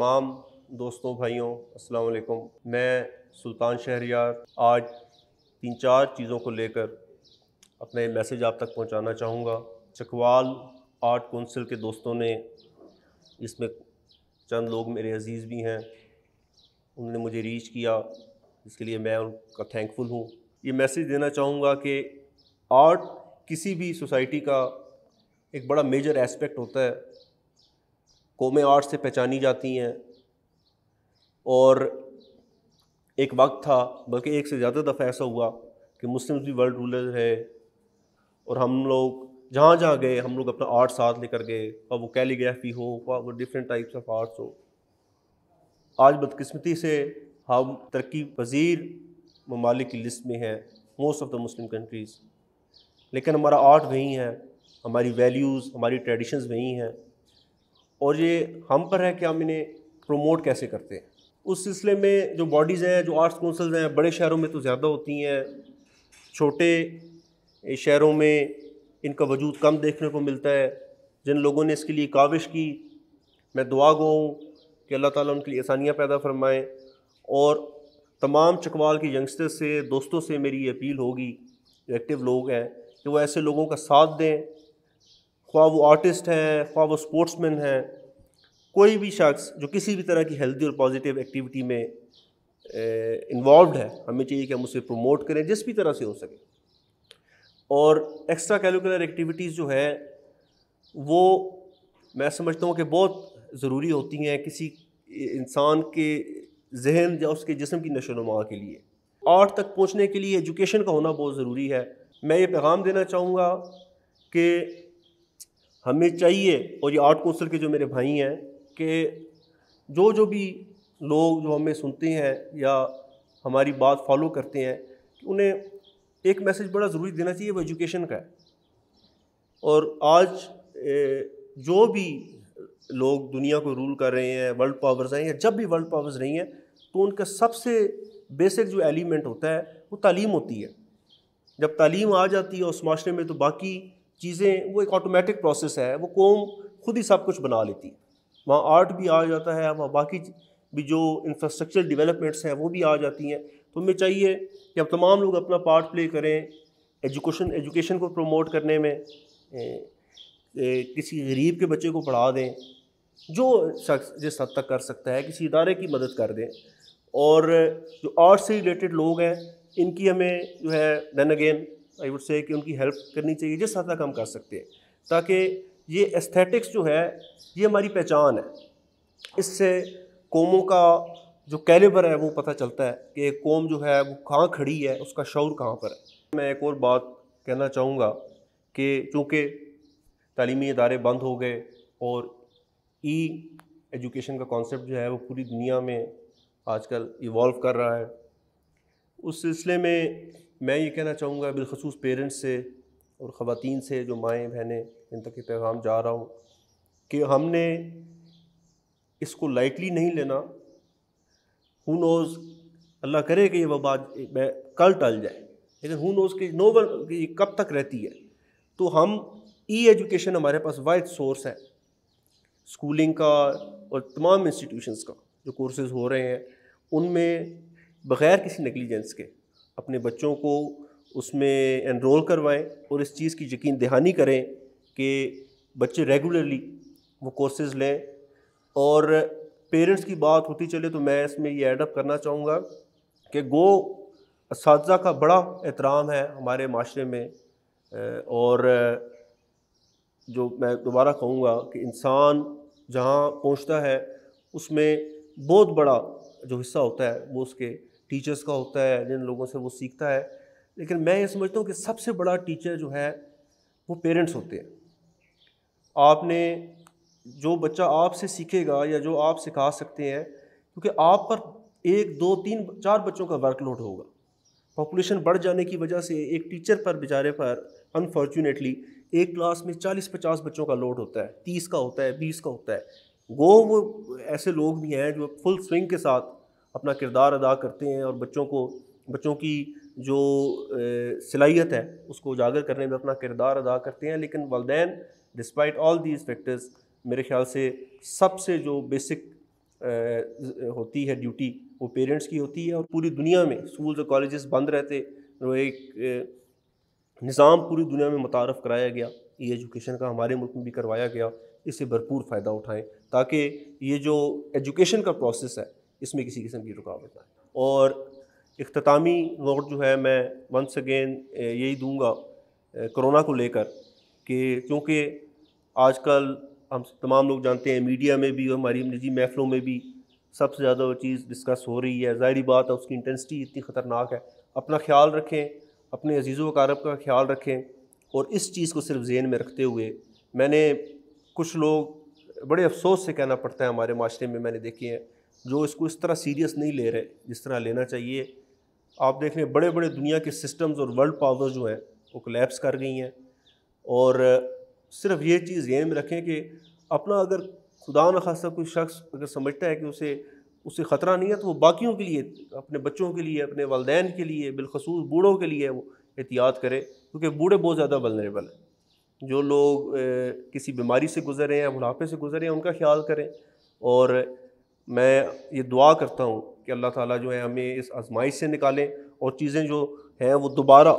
तमाम दोस्तों भाइयों अस्सलाम वालेकुम मैं सुल्तान शहरियार आज तीन चार चीज़ों को लेकर अपने मैसेज आप तक पहुंचाना चाहूँगा चकवाल आर्ट कौंसिल के दोस्तों ने इसमें चंद लोग मेरे अजीज़ भी हैं उन्होंने मुझे रीच किया इसके लिए मैं उनका थैंकफुल हूँ ये मैसेज देना चाहूँगा कि आर्ट किसी भी सोसाइटी का एक बड़ा मेजर एस्पेक्ट होता है कौमें आर्ट से पहचानी जाती हैं और एक वक्त था बल्कि एक से ज़्यादा दफ़ा ऐसा हुआ कि मुस्लिम भी वर्ल्ड रूलर है और हम लोग जहाँ जहाँ गए हम लोग अपना आर्ट साथ लेकर गए और वो कैलीग्राफी हो वह वो डिफरेंट टाइप्स ऑफ आर्ट्स हो आज बदकस्मती से हम तरक्की पजीर ममालिक की लिस्ट में हैं most of the Muslim countries लेकिन हमारा आर्ट वहीं है हमारी वैल्यूज़ हमारी ट्रेडिशंस वहीं हैं और ये हम पर है कि हम इन्हें प्रमोट कैसे करते हैं उस सिलसिले में जो बॉडीज़ हैं जो आर्ट्स काउंसिल्स हैं बड़े शहरों में तो ज़्यादा होती हैं छोटे शहरों में इनका वजूद कम देखने को मिलता है जिन लोगों ने इसके लिए काविश की मैं दुआ गो हूँ कि अल्लाह ताला उनके लिए आसानियाँ पैदा फरमाएँ और तमाम चकवाल के यंगस्टर्स से दोस्तों से मेरी ये अपील होगी जो एक्टिव लोग हैं कि वो ऐसे लोगों का साथ दें ख्वा वो आर्टिस्ट हैं ख्वा वो स्पोर्ट्समैन हैं कोई भी शख्स जो किसी भी तरह की हेल्दी और पॉजिटिव एक्टिविटी में इन्वॉल्व है हमें चाहिए कि हम उसे प्रमोट करें जिस भी तरह से हो सके और एक्स्ट्रा कैलिकुलर एक्टिविटीज़ जो है वो मैं समझता हूँ कि बहुत ज़रूरी होती हैं किसी इंसान के जहन या उसके जिसम की नशोनुमा के लिए आर्ट तक पहुँचने के लिए एजुकेशन का होना बहुत ज़रूरी है मैं ये पैगाम देना चाहूँगा कि हमें चाहिए और ये आर्ट कौंसिल के जो मेरे भाई हैं कि जो जो भी लोग जो हमें सुनते हैं या हमारी बात फॉलो करते हैं कि उन्हें एक मैसेज बड़ा ज़रूरी देना चाहिए वो एजुकेशन का है और आज जो भी लोग दुनिया को रूल कर रहे हैं वर्ल्ड पावर्स हैं या जब भी वर्ल्ड पावर्स रही हैं तो उनका सबसे बेसिक जो एलिमेंट होता है वो तालीम होती है जब तालीम आ जाती है उस माशरे में तो बाकी चीज़ें वो एक ऑटोमेटिक प्रोसेस है वो कौम खुद ही सब कुछ बना लेती है वहाँ आर्ट भी आ जाता है वहाँ बाकी भी जो इंफ्रास्ट्रक्चर डेवलपमेंट्स हैं वो भी आ जाती हैं तो हमें चाहिए कि अब तमाम लोग अपना पार्ट प्ले करें एजुकेशन एजुकेशन को प्रमोट करने में ए, ए, किसी गरीब के बच्चे को पढ़ा दें जो शख्स जिस हद तक कर सकता है किसी इदारे की मदद कर दें और जो आर्ट से रिलेटेड लोग हैं इनकी हमें जो है then again I would say कि उनकी हेल्प करनी चाहिए जिस हद तक हम कर सकते हैं ताकि ये एस्थेटिक्स जो है ये हमारी पहचान है इससे कौमों का जो कैलिबर है वो पता चलता है कि कौम जो है वो कहाँ खड़ी है उसका शौर कहाँ पर है मैं एक और बात कहना चाहूँगा कि चूँकि तलीमी इदारे बंद हो गए और ई एजुकेशन का कॉन्सेप्ट जो है वो पूरी दुनिया में आजकल इवॉल्व कर रहा है उस सिलसिले में मैं ये कहना चाहूँगा बिलखसूस पेरेंट्स से और ख़वान से जो माएँ बहनें इन तक ये पैगाम जा रहा हूँ कि हमने इसको लाइटली नहीं लेना हु नोज़ अल्लाह करे कि ये वबा कल टल जाए लेकिन हु नोज़ कि नोवल ये कब तक रहती है तो हम ई एजुकेशन हमारे पास वाइड सोर्स है स्कूलिंग का और तमाम इंस्टीट्यूशंस का जो कोर्सेज हो रहे हैं उनमें बग़ैर किसी नेगलीजेंस के अपने बच्चों को उसमें एनरोल करवाएं और इस चीज़ की यकीन दहानी करें कि बच्चे रेगुलरली वो कोर्सेज़ लें और पेरेंट्स की बात होती चले तो मैं इसमें ये एडअप करना चाहूँगा कि गो इस का बड़ा एहतराम है हमारे माशरे में और जो मैं दोबारा कहूँगा कि इंसान जहाँ पहुँचता है उसमें बहुत बड़ा जो हिस्सा होता है वो उसके टीचर्स का होता है जिन लोगों से वो सीखता है लेकिन मैं ये समझता हूँ कि सबसे बड़ा टीचर जो है वो पेरेंट्स होते हैं आपने जो बच्चा आपसे सीखेगा या जो आप सिखा सकते हैं क्योंकि आप पर एक दो तीन चार बच्चों का वर्कलोड होगा पॉपुलेशन बढ़ जाने की वजह से एक टीचर पर बेचारे पर अनफॉर्चुनेटली एक क्लास में चालीस पचास बच्चों का लोड होता है तीस का होता है बीस का होता है गो वो ऐसे लोग भी हैं जो फुल स्विंग के साथ अपना किरदार अदा करते हैं और बच्चों को बच्चों की जो सलाहियत है उसको उजागर करने में अपना किरदार अदा करते हैं लेकिन वालदेन डिस्पाइट ऑल दीज फैक्टर्स मेरे ख्याल से सबसे जो बेसिक होती है ड्यूटी वो पेरेंट्स की होती है और पूरी दुनिया में स्कूल्स और कॉलेज़ बंद रहते वो एक निज़ाम पूरी दुनिया में मुतारफ़ कराया गया ई एजुकेशन का हमारे मुल्क में भी करवाया गया इससे भरपूर फ़ायदा उठाएँ ताकि ये जो एजुकेशन का प्रोसेस है इसमें किसी किस्म की रुकावट ना और अख्तामी नोट जो है मैं वंस अगेन यही दूंगा कोरोना को लेकर कि क्योंकि आजकल हम तमाम लोग जानते हैं मीडिया में भी और हमारी निजी महफ़लों में भी सबसे ज़्यादा वो चीज़ डिस्कस हो रही है ज़ाहरी बात है उसकी इंटेंसिटी इतनी ख़तरनाक है अपना ख्याल रखें अपने अजीज़ वकारब का ख्याल रखें और इस चीज़ को सिर्फ जेन में रखते हुए मैंने कुछ लोग बड़े अफसोस से कहना पड़ता है हमारे माशरे में मैंने देखे हैं जो इसको इस तरह सीरियस नहीं ले रहे जिस तरह लेना चाहिए आप देख रहे हैं बड़े बड़े दुनिया के सिस्टम्स और वर्ल्ड पावर्स जो हैं वो कलेप्स कर गई हैं और सिर्फ ये चीज़ ये में रखें कि अपना अगर खुदा न खासा कोई शख्स अगर समझता है कि उसे उसे ख़तरा नहीं है तो वो बाकियों के लिए अपने बच्चों के लिए अपने वालदेन के लिए बिलखसूस बूढ़ों के लिए वो एहतियात करे क्योंकि बूढ़े बहुत ज़्यादा वलनरेबल हैं जो लोग ए, किसी बीमारी से गुजरे हैं बुढ़ापे से गुजरे हैं उनका ख्याल करें और मैं ये दुआ करता हूँ कि अल्लाह ताला जो है हमें इस आजमाइश से निकालें और चीज़ें जो हैं वो दोबारा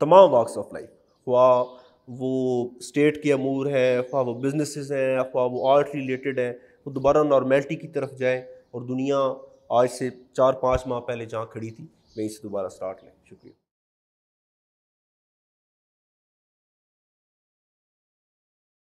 तमाम वाक्स ऑफ लाइफ हुआ वो स्टेट के अमूर हैं अफवा वो बिजनेसेस हैं अफवा वो आर्ट रिलेटेड हैं वो दोबारा नॉर्मेलिटी की तरफ जाएँ और दुनिया आज से चार पाँच माह पहले जहाँ खड़ी थी वहीं से दोबारा स्टार्ट लें शुक्रिया